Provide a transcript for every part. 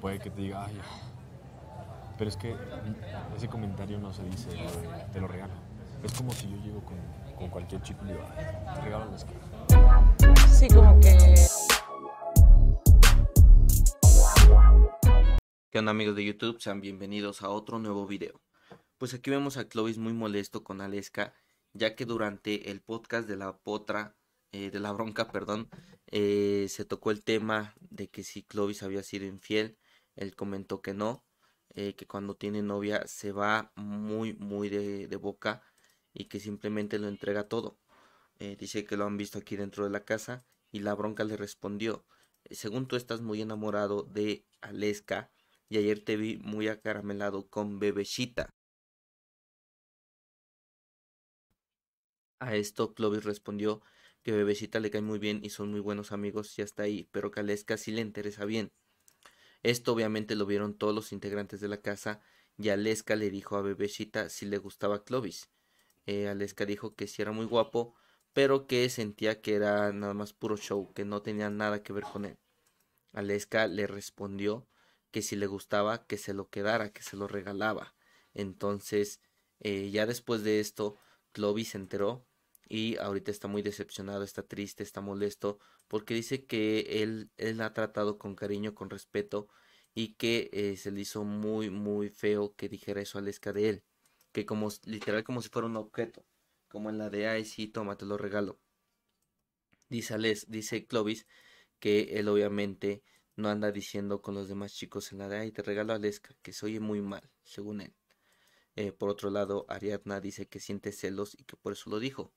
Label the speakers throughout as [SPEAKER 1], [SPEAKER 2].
[SPEAKER 1] puede que te diga, pero es que ese comentario no se dice, te lo regalo. Es como si yo llego con, cualquier chico y digo, te las Sí, como que... ¿Qué onda amigos de YouTube? Sean bienvenidos a otro nuevo video. Pues aquí vemos a Clovis muy molesto con Aleska, ya que durante el podcast de la potra eh, de la bronca, perdón, eh, se tocó el tema de que si Clovis había sido infiel, él comentó que no, eh, que cuando tiene novia se va muy, muy de, boca y que simplemente lo entrega todo. dice que lo han visto aquí dentro de la casa y la bronca le respondió, según tú estás muy enamorado de Aleska y ayer te vi muy acaramelado con Bebecita. A esto Clovis respondió que Bebecita le cae muy bien y son muy buenos amigos y hasta ahí, pero que Aleska sí le interesa bien. Esto obviamente lo vieron todos los integrantes de la casa y Aleska le dijo a Bebecita si le gustaba Clovis. Eh, Aleska dijo que sí era muy guapo, pero que sentía que era nada más puro show, que no tenía nada que ver con él. Aleska le respondió que si le gustaba, que se lo quedara, que se lo regalaba. Entonces, eh, ya después de esto, Clovis se enteró y ahorita está muy decepcionado, está triste, está molesto, porque dice que él, él ha tratado con cariño, con respeto, y que eh, se le hizo muy, muy feo que dijera eso a Lesca de él, que como literal como si fuera un objeto, como en la de, y sí, toma, te lo regalo. Dice dice Clovis, que él obviamente no anda diciendo con los demás chicos en la de, ay, te regalo a Lesca, que se oye muy mal, según él. Eh, por otro lado, Ariadna dice que siente celos y que por eso lo dijo.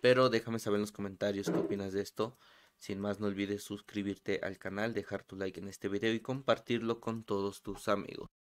[SPEAKER 1] Pero déjame saber en los comentarios qué opinas de esto. Sin más, no olvides suscribirte al canal, dejar tu like en este video y compartirlo con todos tus amigos.